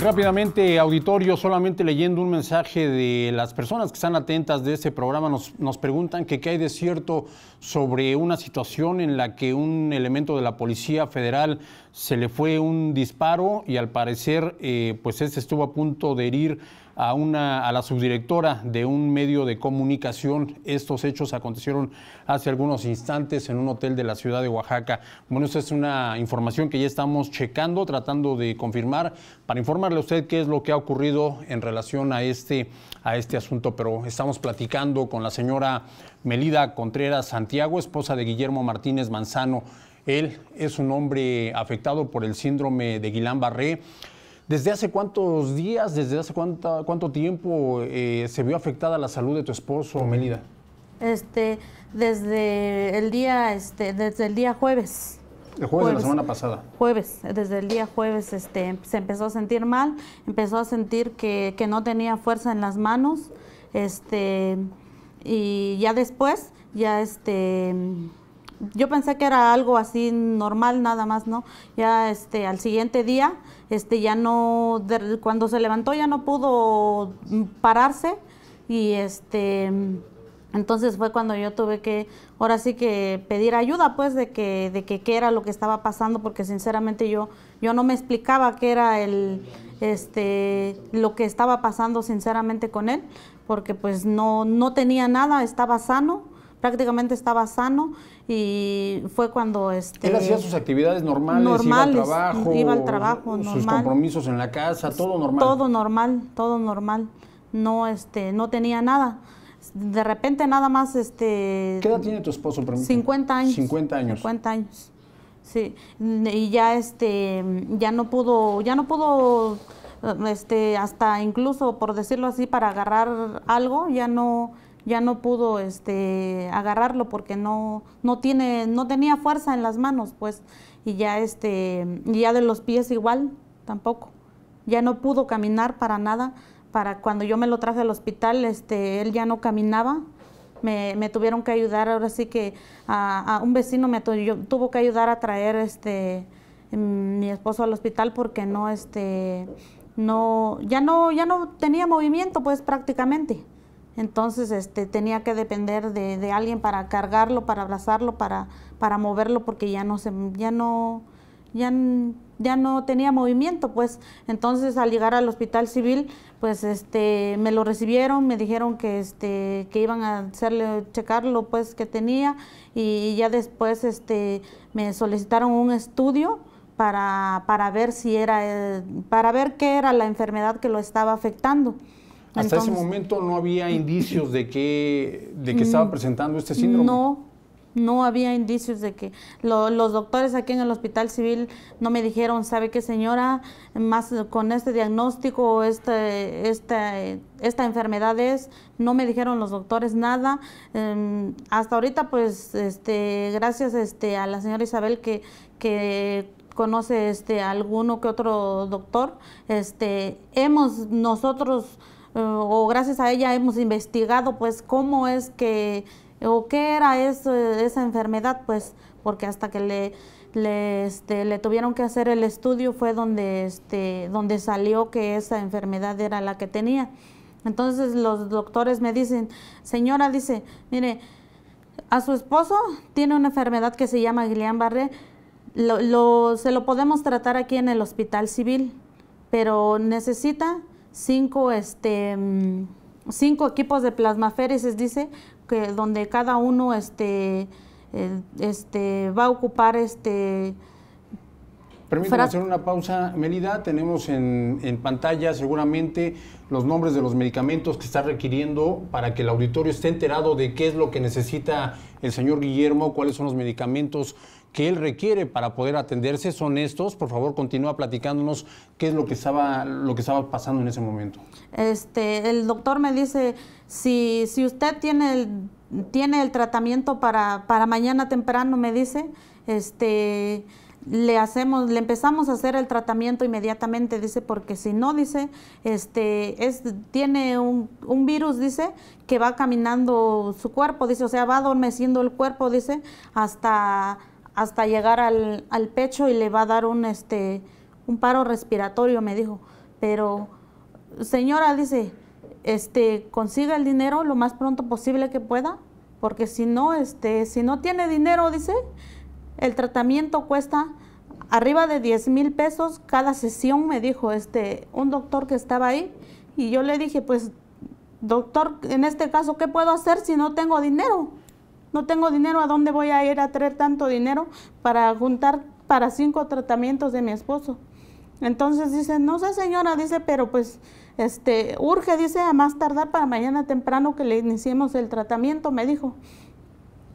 rápidamente, auditorio, solamente leyendo un mensaje de las personas que están atentas de este programa, nos, nos preguntan que qué hay de cierto sobre una situación en la que un elemento de la Policía Federal se le fue un disparo y al parecer, eh, pues este estuvo a punto de herir a, una, a la subdirectora de un medio de comunicación. Estos hechos acontecieron hace algunos instantes en un hotel de la ciudad de Oaxaca. Bueno, esta es una información que ya estamos checando, tratando de confirmar, para informarle a usted qué es lo que ha ocurrido en relación a este, a este asunto, pero estamos platicando con la señora Melida Contreras Santiago, esposa de Guillermo Martínez Manzano. Él es un hombre afectado por el síndrome de Guillain-Barré. ¿Desde hace cuántos días, desde hace cuánta, cuánto tiempo eh, se vio afectada la salud de tu esposo, Melida? Este, desde el día, este, desde el día jueves. El jueves, de la semana pasada. Jueves, desde el día jueves este, se empezó a sentir mal, empezó a sentir que, que no tenía fuerza en las manos, este, y ya después, ya este, yo pensé que era algo así normal nada más, ¿no? Ya este al siguiente día, este ya no cuando se levantó ya no pudo pararse y este entonces fue cuando yo tuve que ahora sí que pedir ayuda pues de que de que qué era lo que estaba pasando porque sinceramente yo yo no me explicaba qué era el este lo que estaba pasando sinceramente con él porque pues no no tenía nada, estaba sano prácticamente estaba sano y fue cuando este él hacía sus actividades normales, iba al trabajo, iba al sus compromisos en la casa, todo normal. Todo normal, todo normal. No este no tenía nada. De repente nada más este ¿Qué edad tiene tu esposo? 50 años. 50 años. 50 años. Sí, y ya este ya no pudo ya no pudo este hasta incluso por decirlo así para agarrar algo, ya no ya no pudo este, agarrarlo porque no, no, tiene, no tenía fuerza en las manos, pues, y ya, este, ya de los pies igual, tampoco. Ya no pudo caminar para nada. Para cuando yo me lo traje al hospital, este, él ya no caminaba. Me, tuvieron que ayudar, ahora sí que a, un vecino me tuvo que ayudar a traer este, mm, mi esposo al hospital porque no, este, no, ya no, ya no tenía movimiento, pues prácticamente. Entonces este, tenía que depender de, alguien para cargarlo, para abrazarlo, para, moverlo, porque ya no se, ya no, ya, no tenía movimiento, pues. Entonces al llegar al hospital civil, pues este, me lo recibieron, me dijeron que, este, que iban a hacerle, lo pues que tenía, y ya después este, me solicitaron un estudio para, para ver si era, eh, para ver qué era la enfermedad que lo estaba afectando. Hasta ese momento no había indicios de que, de que mm, estaba presentando este síndrome. No, no había indicios de que los doctores aquí en el Hospital Civil no me dijeron, sabe qué señora, más con este diagnóstico este, este esta enfermedad es, no me dijeron los doctores nada. Em, hasta ahorita, pues, este, gracias este, a la señora Isabel que, que conoce este, alguno que otro doctor, este, hemos nosotros Mm, o gracias a ella hemos investigado pues cómo es que o qué era eso, esa enfermedad, pues porque hasta que le, este, le, tuvieron que hacer el estudio fue donde, este, donde salió que esa enfermedad era la que tenía. Entonces los doctores me dicen, señora, dice, mire, a su esposo tiene una enfermedad que se llama Guillain-Barré, se lo podemos tratar aquí en el hospital civil, pero necesita cinco, este, mm, cinco equipos de plasmaféresis, dice, que donde cada uno este, eh, este, va a ocupar este... Permítame hacer una pausa, Melida. Tenemos en, en, pantalla seguramente los nombres de los medicamentos que está requiriendo para que el auditorio esté enterado de qué es lo que necesita el señor Guillermo, cuáles son los medicamentos que él requiere para poder atenderse son estos. Por favor, continúa platicándonos qué es lo que estaba, lo que estaba pasando en ese momento. Este, el doctor me dice, si, si usted tiene el, tiene el tratamiento para, mañana temprano, me dice, este, le hacemos, le empezamos a hacer el tratamiento inmediatamente, dice, porque si no, dice, este, es, tiene un, un, virus, dice, que va caminando su cuerpo, dice, o sea, va adormeciendo el cuerpo, dice, hasta hasta llegar al, pecho y le va a dar un, este, un paro respiratorio, me dijo. Pero, señora, dice, este, consiga el dinero lo más pronto posible que pueda, porque si no, este, si no tiene dinero, dice, el tratamiento cuesta arriba de 10 mil pesos cada sesión, me dijo este, un doctor que estaba ahí, y yo le dije, pues, doctor, en este caso, ¿qué puedo hacer si no tengo dinero? no tengo dinero, ¿a dónde voy a ir a traer tanto dinero para juntar para cinco tratamientos de mi esposo? Entonces dice, no sé señora, dice, pero pues este, urge, dice, a más tardar para mañana temprano que le iniciemos el tratamiento, me dijo.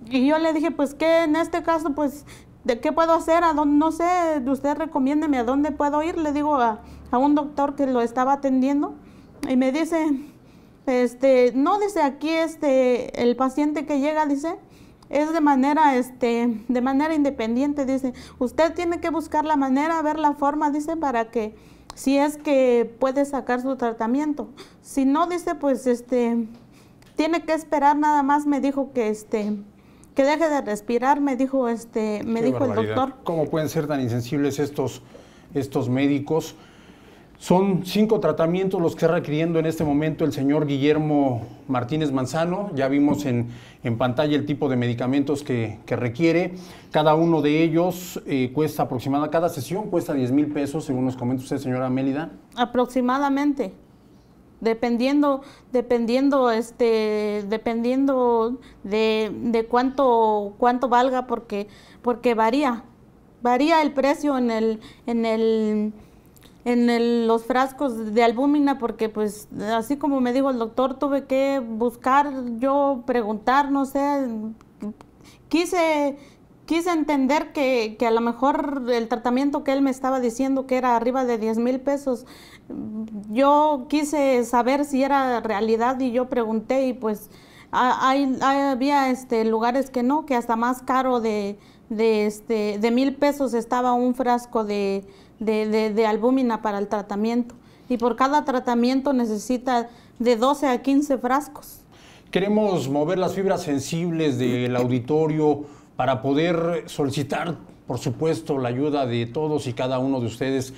Y yo le dije, pues ¿qué en este caso, pues, ¿de qué puedo hacer? ¿A no sé, usted recomiéndeme a dónde puedo ir, le digo a un doctor que lo estaba atendiendo. Y me dice, este, no dice aquí este, el paciente que llega, dice, es de manera, este, de manera independiente, dice, usted tiene que buscar la manera, ver la forma, dice, para que, si es que puede sacar su tratamiento. Si no, dice, pues, este, tiene que esperar nada más, me dijo que, este, que deje de respirar, me dijo, este, me dijo el doctor. ¿Cómo pueden ser tan insensibles estos, estos médicos? Son cinco tratamientos los que está requiriendo en este momento el señor Guillermo Martínez Manzano. Ya vimos en, en pantalla el tipo de medicamentos que, requiere. Cada uno de ellos eh, cuesta aproximadamente, cada sesión cuesta 10 mil pesos, según nos comenta usted, señora Mélida. Aproximadamente. Dependiendo, dependiendo, este, dependiendo de, de cuánto, cuánto valga, porque, porque varía. Varía el precio en el, en el en los frascos de albúmina porque pues así como me dijo el doctor tuve que buscar yo preguntar no sé quise quise entender que, a lo mejor el tratamiento que él me estaba diciendo que era arriba de 10 mil pesos yo quise saber si era realidad y yo pregunté y pues había este, lugares que no que hasta más caro de de este de mil pesos estaba un frasco de de, albúmina para el tratamiento. Y por cada tratamiento necesita de 12 a 15 frascos. Queremos mover las fibras sensibles del auditorio para poder solicitar, por supuesto, la ayuda de todos y cada uno de ustedes.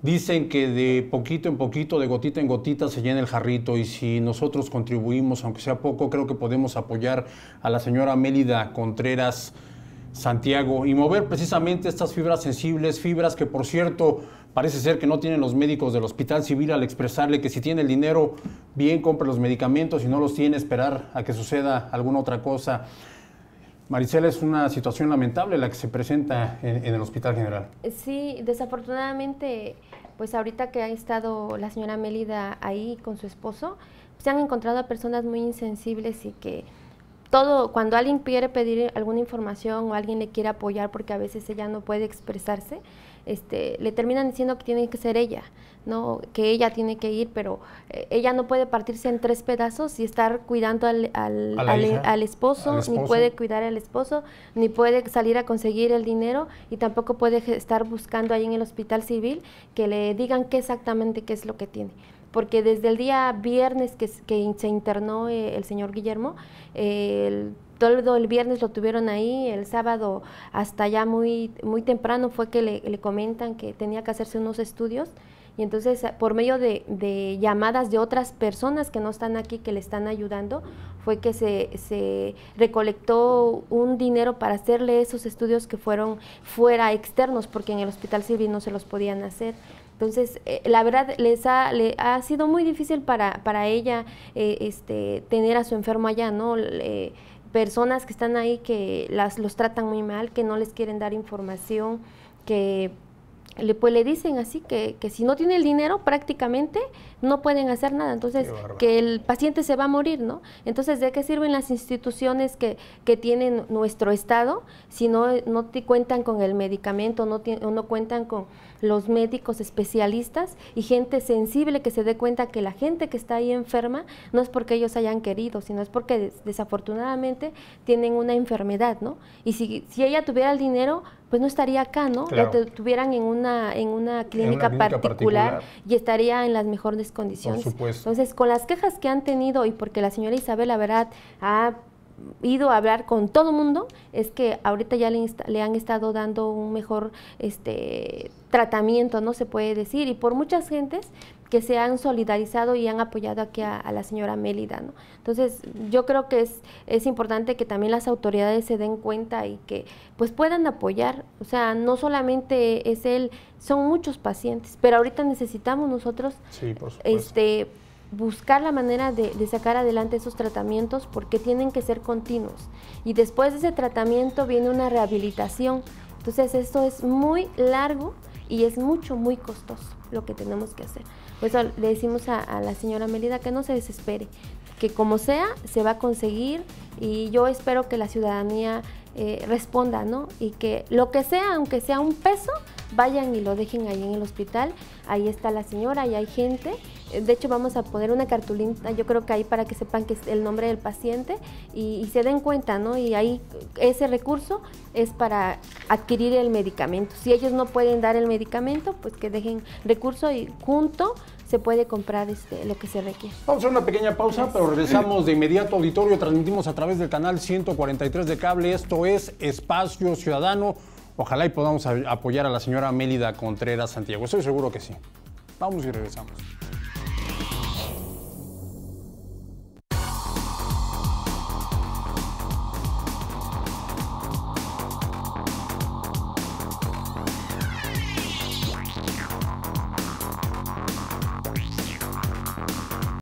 Dicen que de poquito en poquito, de gotita en gotita, se llena el jarrito y si nosotros contribuimos, aunque sea poco, creo que podemos apoyar a la señora Mélida Contreras Santiago y mover precisamente estas fibras sensibles, fibras que por cierto parece ser que no tienen los médicos del Hospital Civil al expresarle que si tiene el dinero, bien compre los medicamentos, y no los tiene, esperar a que suceda alguna otra cosa. Maricela, es una situación lamentable la que se presenta en, el Hospital General. Sí, desafortunadamente, pues ahorita que ha estado la señora Mélida ahí con su esposo, pues, se han encontrado a personas muy insensibles y que todo, cuando alguien quiere pedir alguna información o alguien le quiere apoyar porque a veces ella no puede expresarse, este, le terminan diciendo que tiene que ser ella, ¿no? que ella tiene que ir, pero eh, ella no puede partirse en tres pedazos y estar cuidando al, esposo, ni puede cuidar al esposo, ni puede salir a conseguir el dinero y tampoco puede estar buscando ahí en el hospital civil que le digan qué exactamente qué es lo que tiene porque desde el día viernes que, se internó eh, el señor Guillermo, el, todo el viernes lo tuvieron ahí, el sábado hasta ya muy, muy temprano fue que le comentan que tenía que hacerse unos estudios y entonces, eh, por medio de, llamadas de otras personas que no están aquí, que le están ayudando, fue que se, recolectó un dinero para hacerle esos estudios que fueron fuera externos, porque en el Hospital Civil no se los podían hacer. Entonces, eh, la verdad, les ha, sido muy difícil para, ella eh, este, tener a su enfermo allá, ¿no? personas que están ahí que las, los tratan muy mal, que no les quieren dar información, que le, pues le dicen así que, si no tiene el dinero prácticamente no pueden hacer nada, entonces que el paciente se va a morir, ¿no? Entonces, ¿de qué sirven las instituciones que, que tienen nuestro Estado si no, no cuentan con el medicamento, no, no cuentan con los médicos especialistas y gente sensible que se dé cuenta que la gente que está ahí enferma no es porque ellos hayan querido, sino es porque desafortunadamente tienen una enfermedad, ¿no? Y si, si ella tuviera el dinero, pues no estaría acá, ¿no? Claro. te tuvieran en una, en una clínica, particular, particular, y estaría en las mejores condiciones. Por supuesto. Entonces, con las quejas que han tenido y porque la señora Isabel, la verdad, ha ido a hablar con todo mundo es que ahorita ya le, le, han estado dando un mejor este tratamiento, no se puede decir, y por muchas gentes que se han solidarizado y han apoyado aquí a, la señora Mélida, ¿no? Entonces, yo creo que es, es importante que también las autoridades se den cuenta y que pues puedan apoyar, o sea, no solamente es él, son muchos pacientes, pero ahorita necesitamos nosotros sí, por este buscar la manera de, sacar adelante esos tratamientos porque tienen que ser continuos. Y después de ese tratamiento viene una rehabilitación. Entonces esto es muy largo y es mucho, muy costoso lo que tenemos que hacer. Por eso le decimos a, la señora Melida que no se desespere, que como sea, se va a conseguir y yo espero que la ciudadanía eh, responda, ¿no? Y que lo que sea, aunque sea un peso, vayan y lo dejen ahí en el hospital. Ahí está la señora y hay gente eh, de hecho, vamos a poner una cartulina, yo creo que ahí para que sepan que es el nombre del paciente y, se den cuenta, ¿no? Y ahí ese recurso es para adquirir el medicamento. Si ellos no pueden dar el medicamento, pues que dejen recurso y junto se puede comprar este, lo que se requiere. Vamos a hacer una pequeña pausa, pero regresamos de inmediato auditorio. Transmitimos a través del canal 143 de cable. Esto es Espacio Ciudadano. Ojalá y podamos apoyar a la señora Mélida Contreras Santiago. Estoy seguro que sí. Vamos y regresamos.